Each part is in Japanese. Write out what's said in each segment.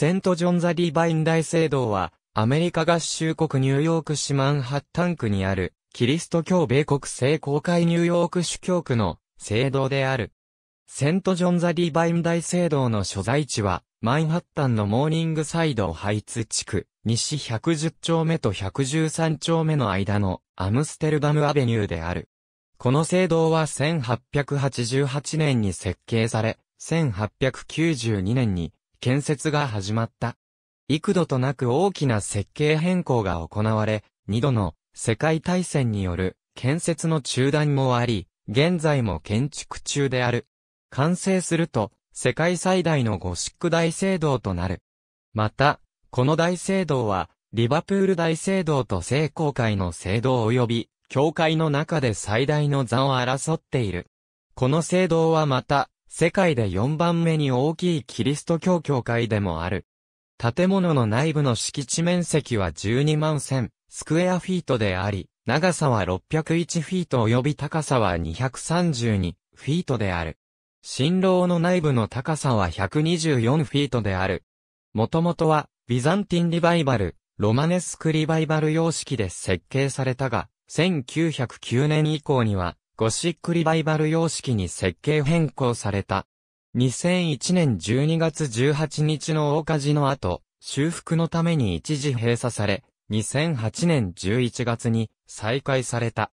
セント・ジョン・ザ・ディバイン大聖堂は、アメリカ合衆国ニューヨーク市マンハッタン区にある、キリスト教米国聖公会ニューヨーク主教区の聖堂である。セント・ジョン・ザ・ディバイン大聖堂の所在地は、マンハッタンのモーニングサイドハイツ地区、西110丁目と113丁目の間のアムステルダムアベニューである。この聖堂は1888年に設計され、1892年に建設が始まった。幾度となく大きな設計変更が行われ、二度の世界大戦による建設の中断もあり、現在も建築中である。完成すると、世界最大のゴシック大聖堂となる。また、この大聖堂は、リバプール大聖堂と聖公会の聖堂及び、教会の中で最大の座を争っている。この聖堂はまた、世界で4番目に大きいキリスト教教会でもある。建物の内部の敷地面積は12万1000スクエアフィートであり、長さは601フィート及び高さは232フィートである。新郎の内部の高さは124フィートである。もともとは、ビザンティンリバイバル、ロマネスクリバイバル様式で設計されたが、1909年以降には、ゴシックリバイバル様式に設計変更された。2001年12月18日の大火事の後、修復のために一時閉鎖され、2008年11月に再開された。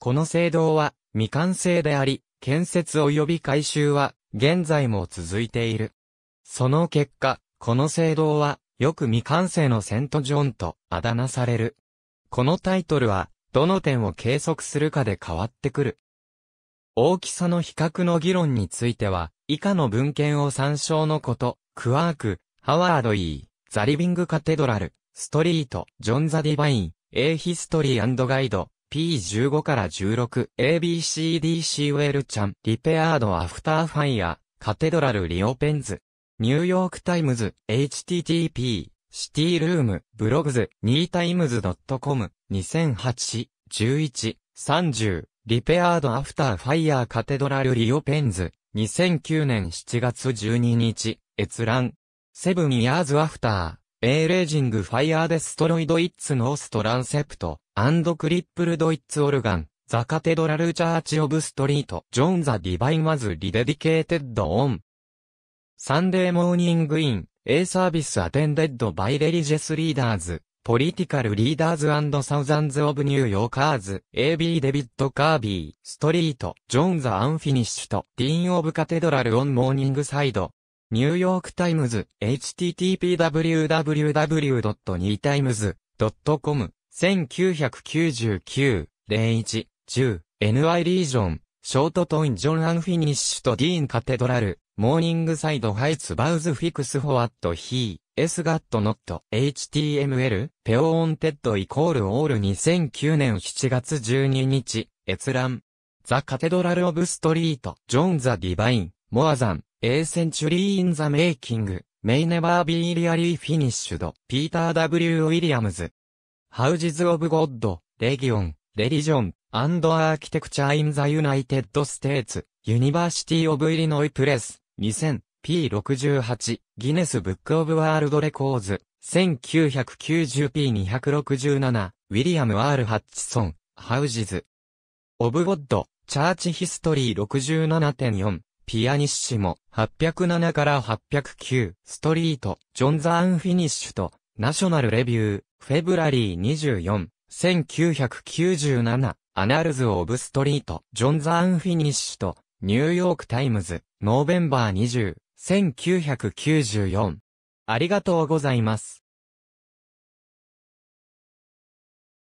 この制度は未完成であり、建設及び改修は現在も続いている。その結果、この聖堂は、よく未完成のセントジョンとあだ名される。このタイトルは、どの点を計測するかで変わってくる。大きさの比較の議論については、以下の文献を参照のこと、クワーク、ハワード・イー、ザ・リビング・カテドラル、ストリート、ジョン・ザ・ディバイン、A ヒストリーガイド、P15 から16、ABCDC ウェルチャン、リペアード・アフター・ファイア、カテドラル・リオ・ペンズ、ニューヨーク・タイムズ、HTTP、シティ・ルーム、ブログズ、ニータイムズ・ドット・コム、2008、11、30、リペアードアフターファイヤーカテドラルリオペンズ、2009年7月12日、閲覧。セブンイヤーズアフター、エ A レージングファイヤーデストロイドイッツノーストランセプト、アンドクリップルドイッツオルガン、ザカテドラルチャーチオブストリート、ジョンザディバインワズリデディケーテッドオン。サンデーモーニングイン、A サービスアテンデッドバイレリジェスリーダーズ、ポリティカルリーダーズサウザンズ・オブ・ニューヨーカーズ、A.B. デビッド・カービー、ストリート、ジョン・ザ・アンフィニッシュと、ディーン・オブ・カテドラル・オン・モーニングサイド、ニューヨークタイムズ、http://www.newtimes.com、1999、01、10、n y リージョン、ショートトイン・ジョン・アンフィニッシュとディーン・カテドラル、モーニングサイド・ハイツ・バウズ・フィクス・フォワット・ヒー。sgat.html n o t p ペオオンテッドイコールオール2009年7月12日閲覧 The Cathedral of Street, John the Divine, More t h A n A Century in the Making May Never Be Really Finished Peter W・ Williams. Houses of God Region Religion and Architecture in the United States University of Illinois Press 2000 P68 ギネスブックオブワールドレコーズ 1990P267 ウィリアム・ R・ ハッチソンハウジズオブ・ゴッドチャーチ・ヒストリー67.4ピアニッシモ807から809ストリートジョン・ザ・アンフィニッシュとナショナル・レビューフェブラリー24 1997アナルズ・オブ・ストリートジョン・ザ・アンフィニッシュとニューヨーク・タイムズ、ノーベンバー20、1994。ありがとうございます。